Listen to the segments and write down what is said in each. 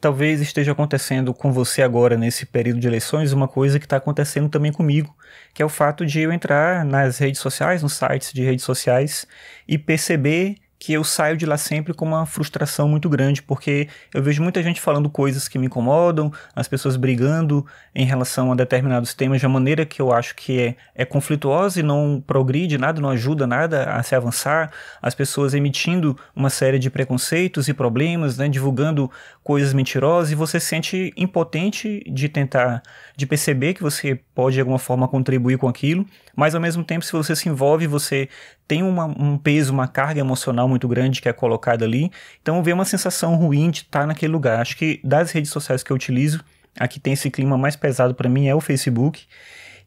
talvez esteja acontecendo com você agora nesse período de eleições uma coisa que está acontecendo também comigo, que é o fato de eu entrar nas redes sociais, nos sites de redes sociais e perceber que eu saio de lá sempre com uma frustração muito grande, porque eu vejo muita gente falando coisas que me incomodam, as pessoas brigando em relação a determinados temas de uma maneira que eu acho que é, é conflituosa e não progride nada, não ajuda nada a se avançar, as pessoas emitindo uma série de preconceitos e problemas, né, divulgando coisas mentirosas, e você se sente impotente de tentar, de perceber que você pode de alguma forma contribuir com aquilo, mas ao mesmo tempo, se você se envolve, você tem uma, um peso, uma carga emocional muito grande que é colocada ali. Então vem uma sensação ruim de estar tá naquele lugar. Acho que das redes sociais que eu utilizo, a que tem esse clima mais pesado para mim é o Facebook.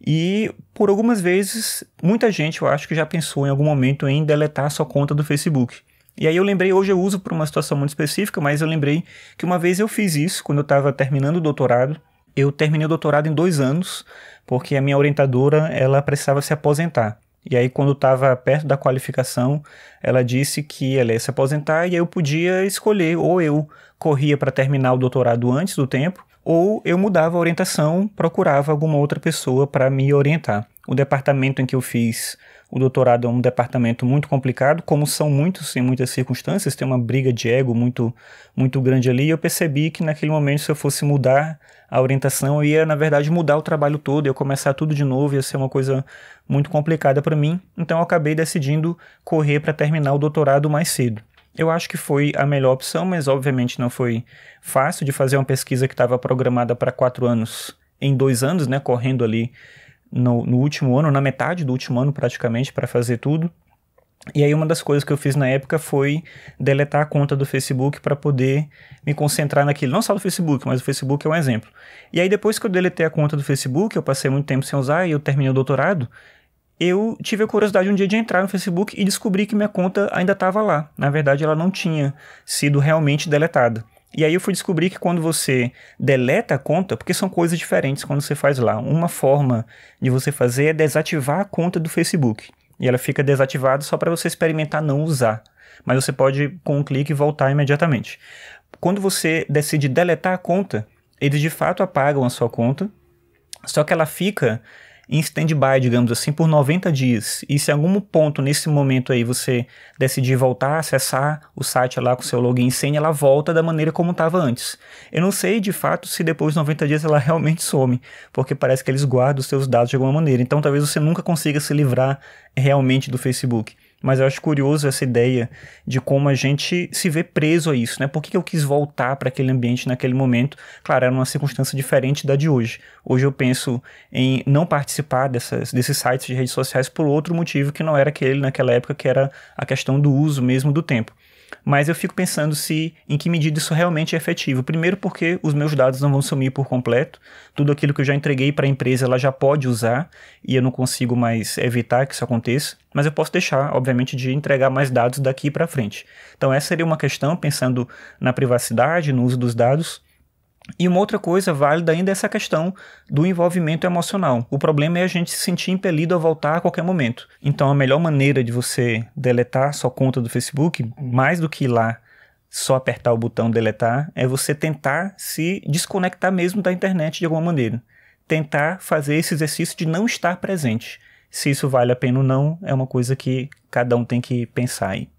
E por algumas vezes, muita gente eu acho que já pensou em algum momento em deletar a sua conta do Facebook. E aí eu lembrei, hoje eu uso para uma situação muito específica, mas eu lembrei que uma vez eu fiz isso quando eu estava terminando o doutorado. Eu terminei o doutorado em dois anos, porque a minha orientadora ela precisava se aposentar. E aí, quando estava perto da qualificação, ela disse que ela ia se aposentar e eu podia escolher, ou eu corria para terminar o doutorado antes do tempo, ou eu mudava a orientação, procurava alguma outra pessoa para me orientar. O departamento em que eu fiz o doutorado é um departamento muito complicado, como são muitos em muitas circunstâncias, tem uma briga de ego muito, muito grande ali. E eu percebi que naquele momento, se eu fosse mudar a orientação, eu ia, na verdade, mudar o trabalho todo, ia começar tudo de novo, ia ser uma coisa muito complicada para mim. Então eu acabei decidindo correr para terminar o doutorado mais cedo. Eu acho que foi a melhor opção, mas obviamente não foi fácil de fazer uma pesquisa que estava programada para quatro anos em dois anos, né? Correndo ali no, no último ano, na metade do último ano praticamente, para fazer tudo. E aí uma das coisas que eu fiz na época foi deletar a conta do Facebook para poder me concentrar naquilo, não só do Facebook, mas o Facebook é um exemplo. E aí depois que eu deletei a conta do Facebook, eu passei muito tempo sem usar e eu terminei o doutorado, eu tive a curiosidade um dia de entrar no Facebook e descobri que minha conta ainda estava lá. Na verdade, ela não tinha sido realmente deletada. E aí eu fui descobrir que quando você deleta a conta, porque são coisas diferentes quando você faz lá. Uma forma de você fazer é desativar a conta do Facebook. E ela fica desativada só para você experimentar não usar. Mas você pode, com um clique, voltar imediatamente. Quando você decide deletar a conta, eles de fato apagam a sua conta, só que ela fica em stand-by, digamos assim, por 90 dias. E se em algum ponto nesse momento aí você decidir voltar, acessar o site lá com seu login e senha, ela volta da maneira como estava antes. Eu não sei de fato se depois de 90 dias ela realmente some, porque parece que eles guardam os seus dados de alguma maneira. Então talvez você nunca consiga se livrar realmente do Facebook. Mas eu acho curioso essa ideia de como a gente se vê preso a isso, né? Por que, eu quis voltar para aquele ambiente naquele momento? Claro, era uma circunstância diferente da de hoje. Hoje eu penso em não participar dessas, desses sites de redes sociais por outro motivo que não era aquele naquela época, que era a questão do uso mesmo do tempo. Mas eu fico pensando se em que medida isso realmente é efetivo. Primeiro porque os meus dados não vão sumir por completo. Tudo aquilo que eu já entreguei para a empresa, ela já pode usar e eu não consigo mais evitar que isso aconteça, mas eu posso deixar, obviamente, de entregar mais dados daqui para frente. Então essa seria uma questão pensando na privacidade, no uso dos dados. E uma outra coisa válida ainda é essa questão do envolvimento emocional. O problema é a gente se sentir impelido a voltar a qualquer momento. Então, a melhor maneira de você deletar sua conta do Facebook, mais do que ir lá só apertar o botão deletar, é você tentar se desconectar mesmo da internet de alguma maneira. Tentar fazer esse exercício de não estar presente. Se isso vale a pena ou não, é uma coisa que cada um tem que pensar aí.